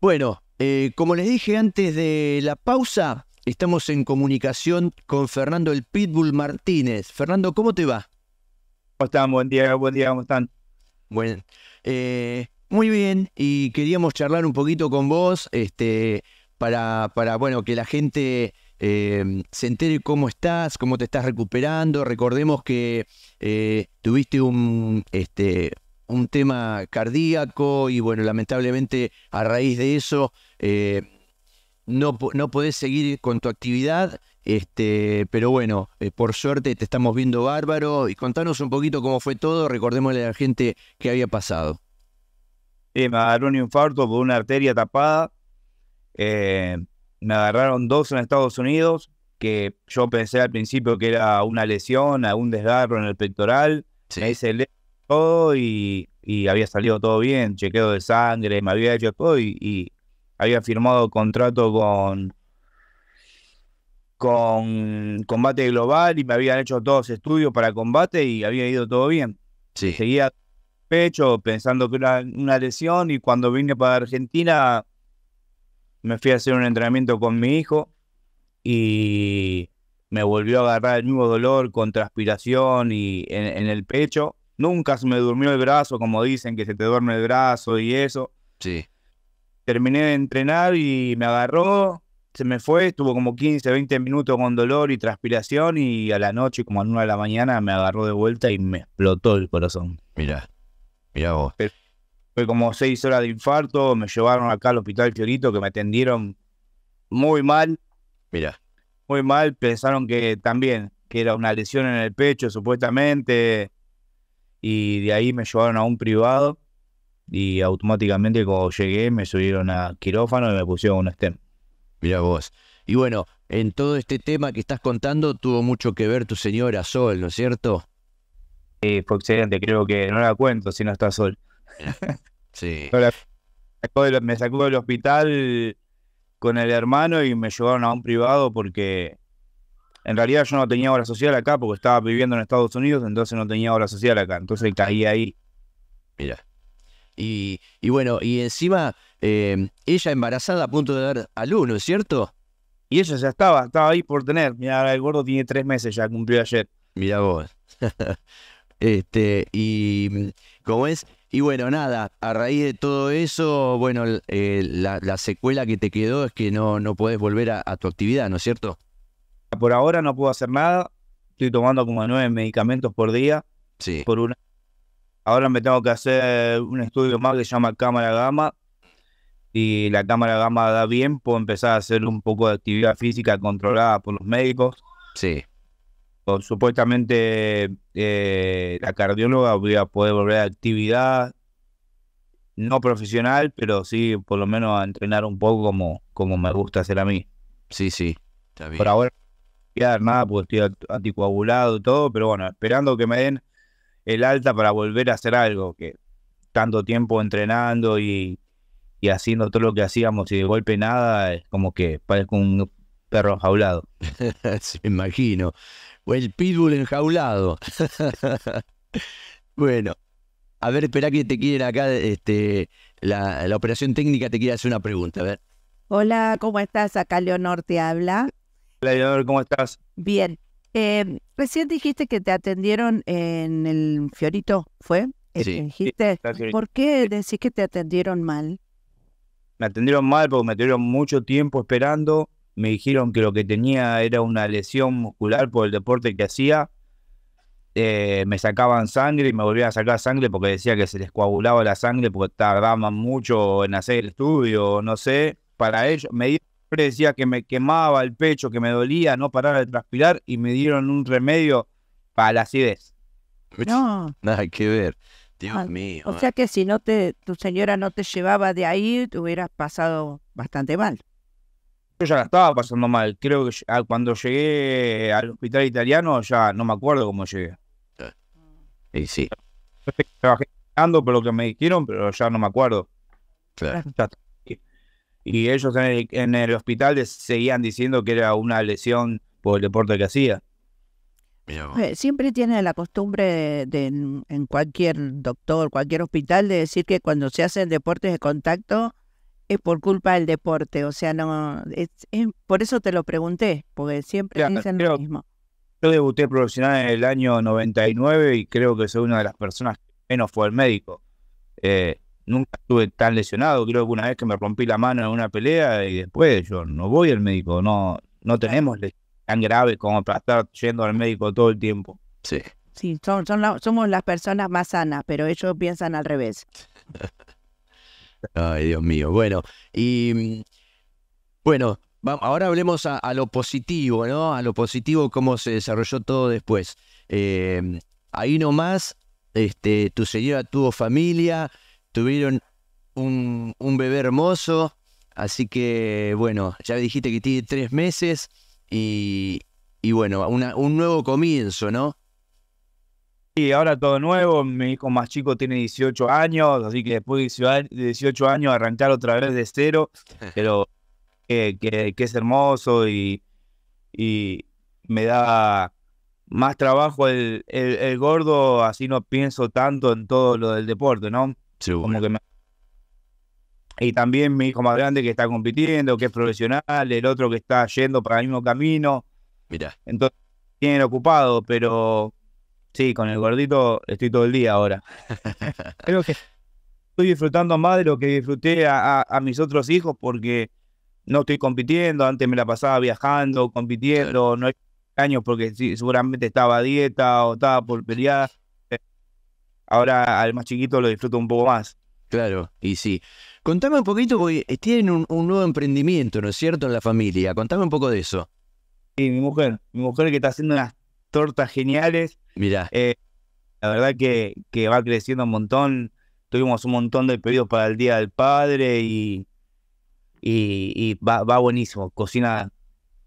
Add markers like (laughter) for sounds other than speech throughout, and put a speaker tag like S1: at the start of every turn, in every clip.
S1: Bueno, eh, como les dije antes de la pausa, estamos en comunicación con Fernando el Pitbull Martínez. Fernando, ¿cómo te va? ¿Cómo están? Buen día, buen día, ¿cómo están? Bueno, eh, muy bien, y queríamos charlar un poquito con vos, este, para, para bueno, que la gente eh, se entere cómo estás, cómo te estás recuperando. Recordemos que tuviste un, este, tema cardíaco y bueno, lamentablemente a raíz de eso eh, no, no podés seguir con tu actividad, este, pero bueno, eh, por suerte te estamos viendo bárbaro y contanos un poquito cómo fue todo, recordémosle a la gente qué había pasado. me agarró un infarto por una
S2: arteria tapada, eh, me agarraron dos en Estados Unidos, que yo pensé al principio que era una lesión, algún desgarro en el pectoral, todo y, había salido todo bien, chequeo de sangre, me había hecho todo y, había firmado contrato con, con combate global y me habían hecho todos estudios para combate y había ido todo bien. Seguía pecho pensando que era una lesión y cuando vine para Argentina me fui a hacer un entrenamiento con mi hijo y me volvió a agarrar el mismo dolor con transpiración y en el pecho Nunca se me durmió el brazo, como dicen, que se te duerme el brazo y eso. Sí. Terminé de entrenar y me agarró, se me fue, estuvo como 15, 20 minutos con dolor y transpiración y a la noche, como a una de la mañana, me agarró de vuelta y me explotó el
S1: corazón. Mira,
S2: mira vos. fue como seis horas de infarto, me llevaron acá al hospital Fiorito que me atendieron muy mal. Mira. Muy mal, pensaron que también, que era una lesión en el pecho supuestamente, y de ahí me llevaron a un privado y automáticamente cuando llegué me subieron
S1: a quirófano y me pusieron un stem. Mira vos. Y bueno, en todo este tema que estás contando tuvo mucho que ver tu señora Sol, ¿no es cierto? Sí, fue excelente, creo que no la cuento si no está Sol. (laughs) sí. me sacó
S2: del hospital con el hermano y me llevaron a un privado porque en realidad yo no tenía obra social acá porque estaba viviendo en Estados Unidos, entonces no tenía obra social acá. Entonces
S1: caí ahí. Mira. Y, bueno, y encima em, ella embarazada a punto de dar ¿no es ¿cierto? Y ella ya estaba, estaba ahí por tener. Mira, el gordo tiene tres meses, ya cumplió ayer. Mira vos. (laughs) este, y como es, y bueno, nada, a raíz de todo eso, bueno, eh, la, secuela que te quedó es que no, no podés volver a, a tu actividad, ¿no es cierto? por ahora no puedo hacer nada. Estoy tomando como nueve medicamentos por día. Sí. Por una.
S2: Ahora me tengo que hacer un estudio más que se llama cámara gamma. Y la cámara gamma da bien, puedo empezar a hacer un poco de actividad física controlada por los médicos. Sí. supuestamente eh, la cardióloga voy a poder volver a actividad no profesional, pero sí por lo menos a entrenar un poco como, como me gusta hacer a mí. Sí, sí, está bien. Por ahora nada porque estoy anticoagulado y todo, pero bueno, esperando que me den el alta para volver a hacer algo, que tanto tiempo entrenando y, haciendo todo lo que hacíamos y de golpe nada, es como que parezco un perro enjaulado. (laughs)
S1: Se imagino. O el pitbull enjaulado. (laughs) bueno, a ver, espera que te quieren acá, este, la, la operación técnica te quiere hacer una pregunta, a ver.
S3: Hola, ¿cómo estás? Acá Leonor te habla. ¿cómo estás? Bien. Em, recién dijiste que te atendieron en el Fiorito, ¿fue? Eh, sí. Dijiste, ¿Por qué decís que te atendieron mal?
S2: Me atendieron mal porque me tuvieron mucho tiempo esperando. Me dijeron que lo que tenía era una lesión muscular por el deporte que hacía. Eh, me sacaban sangre y me volvían a sacar sangre porque decía que se les coagulaba la sangre porque tardaban mucho en hacer el estudio, no sé. Para ellos, me dieron decía que me quemaba el pecho, que me dolía, no paraba de transpirar y me dieron un remedio para la acidez. No. Nada que ver. Dios ah, mío. O ah. sea que
S3: si no te, tu señora no te llevaba de ahí, te hubieras pasado bastante mal.
S2: Yo ya la estaba pasando mal. Creo que cuando llegué al hospital italiano ya no me acuerdo cómo llegué. Eh, y sí. Trabajé por lo que me dijeron, pero ya no me acuerdo. Claro y ellos en el, hospital seguían diciendo que era una lesión por el deporte que hacía.
S3: Pues, siempre tiene la costumbre de, en, cualquier doctor, cualquier hospital, de decir que cuando se hacen deportes de contacto es por culpa del deporte. O sea, no es, por eso te lo pregunté, porque siempre dicen lo mismo.
S2: Yo debuté profesional en el año 99 y creo que soy una de las personas que menos fue el médico. Eh, nunca estuve tan lesionado. Creo que una vez que me rompí la mano en una pelea y después yo no voy al médico. No, no tenemos tan graves como para estar yendo al médico todo el tiempo. Sí.
S3: Sí, son, son somos las personas más sanas, pero ellos piensan al revés.
S1: (laughs) Ay, Dios mío. Bueno, y bueno, ahora hablemos a, lo positivo, ¿no? A lo positivo, cómo se desarrolló todo después. Eh, ahí nomás, este, tu señora tuvo familia, tuvieron un, bebé hermoso, así que bueno, ya dijiste que tiene tres meses y, bueno, un nuevo comienzo, ¿no? Sí, ahora todo nuevo,
S2: mi hijo más chico tiene 18 años, así que después de 18 años arrancar otra vez de cero, (laughs) pero que, es hermoso y, me da más trabajo el gordo, así no pienso tanto en todo lo del deporte, ¿no? Sí, como que Y también mi hijo más grande que está compitiendo, que es profesional, el otro que está yendo para el mismo camino. Mira. Entonces, tienen ocupado, pero sí, con el gordito estoy todo el día ahora. (laughs) Creo que estoy disfrutando más de lo que disfruté a, mis otros hijos porque no estoy compitiendo, antes me la pasaba viajando, compitiendo, no hay años porque sí, seguramente estaba a dieta o estaba por pelear
S1: ahora al más chiquito lo disfruto un poco más. Claro, y sí. Contame un poquito, porque tienen un, nuevo emprendimiento, ¿no es cierto?, en la familia. Contame un poco de eso. Sí, mi mujer, mi mujer que está haciendo unas tortas geniales. Mira. Eh, la verdad que,
S2: va creciendo un montón. Tuvimos un montón de pedidos para el Día del Padre y,
S1: y, va, va buenísimo. Cocina,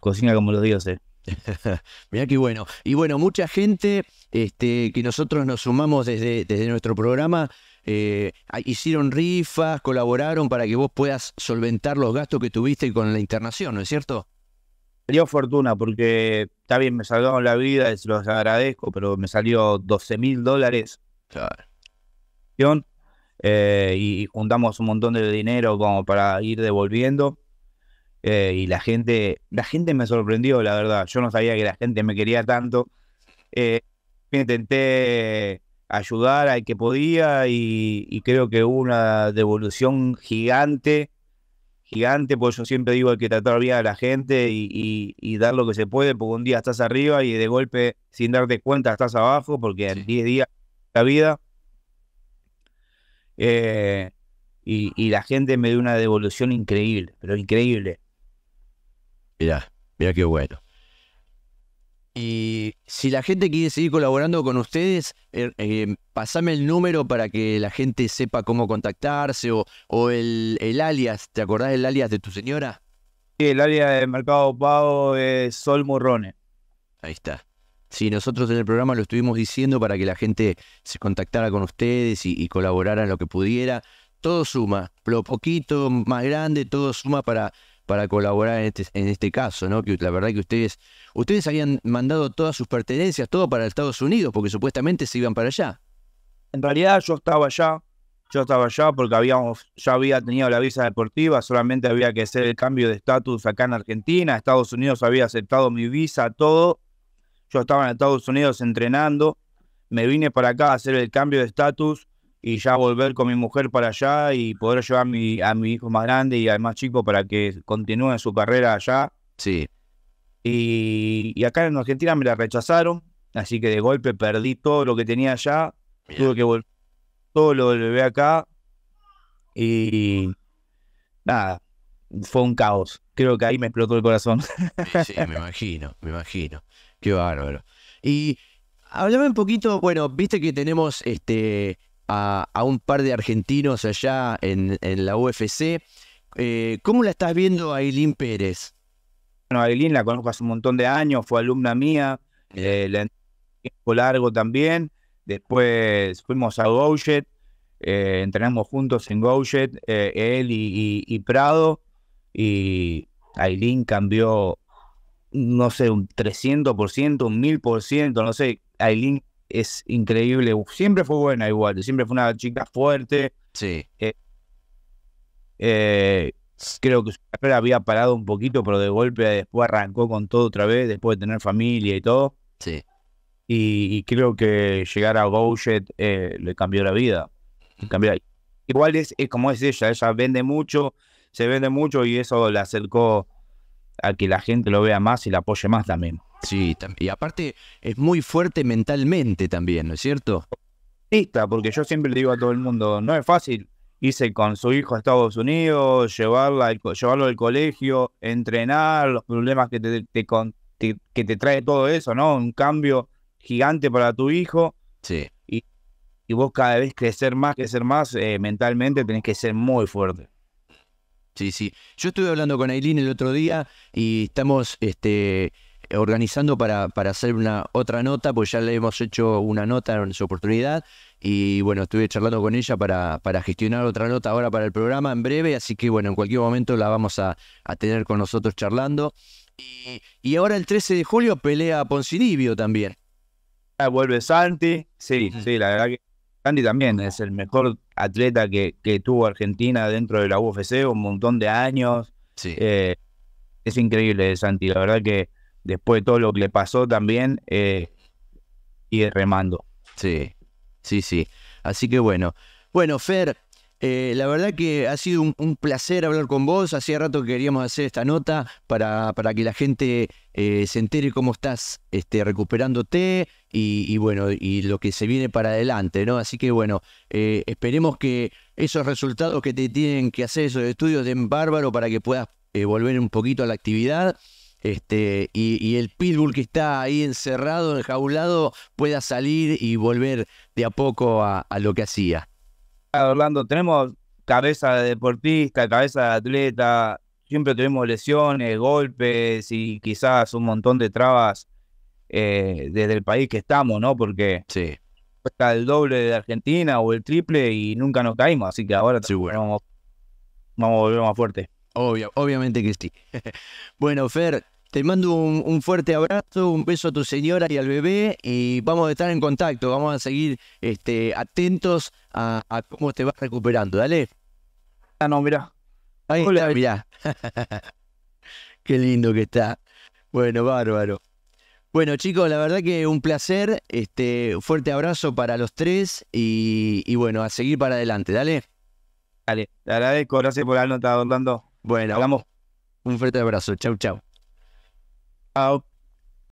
S1: cocina como los dioses. (laughs) Mira qué bueno. Y bueno, mucha gente este, que nosotros nos sumamos desde, desde nuestro programa eh, hicieron rifas, colaboraron para que vos puedas solventar los gastos que tuviste con la internación, ¿no es cierto? Dio fortuna porque
S2: está bien, me salvaron la vida, se los agradezco, pero me salió 12 mil dólares. Eh, y juntamos un montón de dinero como para ir devolviendo. Eh, y la gente, la gente me sorprendió, la verdad. Yo no sabía que la gente me quería tanto. Eh, intenté ayudar al que podía y, creo que hubo una devolución gigante, gigante, porque yo siempre digo hay que tratar bien a la gente y, dar lo que se puede, porque un día estás arriba y de golpe, sin darte cuenta, estás abajo, porque en 10 días la vida. Eh, y, la gente me dio una devolución
S1: increíble, pero increíble. Mirá, mirá qué bueno. Y si la gente quiere seguir colaborando con ustedes, eh, eh, pasame el número para que la gente sepa cómo contactarse o, el, alias. ¿Te acordás del alias de tu señora? Sí, el alias de Mercado Pago es Sol Morrone. Ahí está. Sí, nosotros en el programa lo estuvimos diciendo para que la gente se contactara con ustedes y, y colaborara en lo que pudiera. Todo suma, lo poquito, más grande, todo suma para para colaborar en este, en este caso, ¿no? Que la verdad que ustedes, ustedes habían mandado todas sus pertenencias, todo para Estados Unidos, porque supuestamente se iban para allá. En realidad yo estaba allá, yo estaba allá porque habíamos, ya había tenido la visa deportiva,
S2: solamente había que hacer el cambio de estatus acá en Argentina, Estados Unidos había aceptado mi visa, todo. Yo estaba en Estados Unidos entrenando, me vine para acá a hacer el cambio de estatus y ya volver con mi mujer para allá y poder llevar a mi, a mi hijo más grande y al más chico para que continúe su carrera allá. Sí. Y, y, acá en Argentina me la rechazaron, así que de golpe perdí todo lo que tenía allá, tuve que volver, todo lo volví acá y nada,
S1: fue un caos. Creo que ahí me explotó el corazón. (laughs) Sí, me imagino, me imagino. Qué bárbaro. Y hablame un poquito, bueno, viste que tenemos este a, un par de argentinos allá en, la UFC. Eh, ¿Cómo la estás viendo a Aileen Pérez? Bueno, Aileen la conozco hace un montón de años, fue
S2: alumna mía, eh, la tiempo largo también. Después fuimos a Goujet, eh, entrenamos juntos en Goujet, eh, él y, Prado. Y Aileen cambió no sé, un 300%, un 1000%, no sé, Aileen es increíble. Siempre fue buena igual, siempre fue una chica fuerte. Sí. Eh, eh, creo que su carrera había parado un poquito, pero de golpe después arrancó con todo otra vez, después de tener familia y todo. Sí. Y, creo que llegar a Gouget eh, le cambió la vida. Igual es, es, como es ella, ella vende mucho, se vende mucho y eso la acercó a que la gente lo vea más y la apoye más también. Sí, y aparte es muy fuerte mentalmente también, ¿no es cierto? Porque yo siempre le digo a todo el mundo, no es fácil irse con su hijo a Estados Unidos, llevarla llevarlo al colegio, entrenar, los problemas que te, que te trae todo eso, ¿no? Un cambio gigante para tu hijo. Sí. Y, y vos
S1: cada vez crecer más, crecer más, eh, mentalmente tenés que ser muy fuerte. Sí, sí. Yo estuve hablando con Aileen el otro día y estamos este, eh, organizando para, para hacer una otra nota, pues ya le hemos hecho una nota en su oportunidad y bueno, estuve charlando con ella para, para gestionar otra nota ahora para el programa en breve, así que bueno, en cualquier momento la vamos a, tener con nosotros charlando. Y, ahora el 13 de julio pelea Poncinibio también. Ah, vuelve Santi, sí, sí, la verdad que
S2: Santi también es el mejor atleta que, que tuvo Argentina dentro de la UFC un montón de años. Sí. Eh, es increíble, Santi, la verdad que después de todo lo que le
S1: pasó también, eh, y remando. Sí, sí, sí. Así que bueno. Bueno, Fer, eh, la verdad que ha sido un, placer hablar con vos. Hacía rato que queríamos hacer esta nota para, que la gente eh, se entere cómo estás este, recuperándote y, bueno, y lo que se viene para adelante, ¿no? Así que bueno, eh, esperemos que esos resultados que te tienen que hacer esos estudios den bárbaro para que puedas volver un poquito a la actividad este, y, y, el pitbull que está ahí encerrado, enjaulado, pueda salir y volver de a poco a, lo que hacía.
S2: Orlando, tenemos cabeza de deportista, cabeza de atleta, siempre tuvimos lesiones, golpes y quizás un montón de trabas eh, desde el país que estamos, ¿no? Porque está el doble de
S1: Argentina o el triple y nunca nos caímos, así que ahora vamos, a volver más fuerte. obviamente que sí. (laughs) bueno, Fer, te mando un, fuerte abrazo, un beso a tu señora y al bebé y vamos a estar en contacto, vamos a seguir este, atentos a, cómo te vas recuperando, dale. Ah, no, mirá. Ahí está, mirá. (laughs) Qué lindo que está. Bueno, bárbaro. Bueno, chicos, la verdad que un placer. Este, fuerte abrazo para los tres y, bueno, a seguir para adelante, dale. Dale, te agradezco, gracias por habernos estado Bueno, vamos. Un fuerte abrazo, chau, chau. out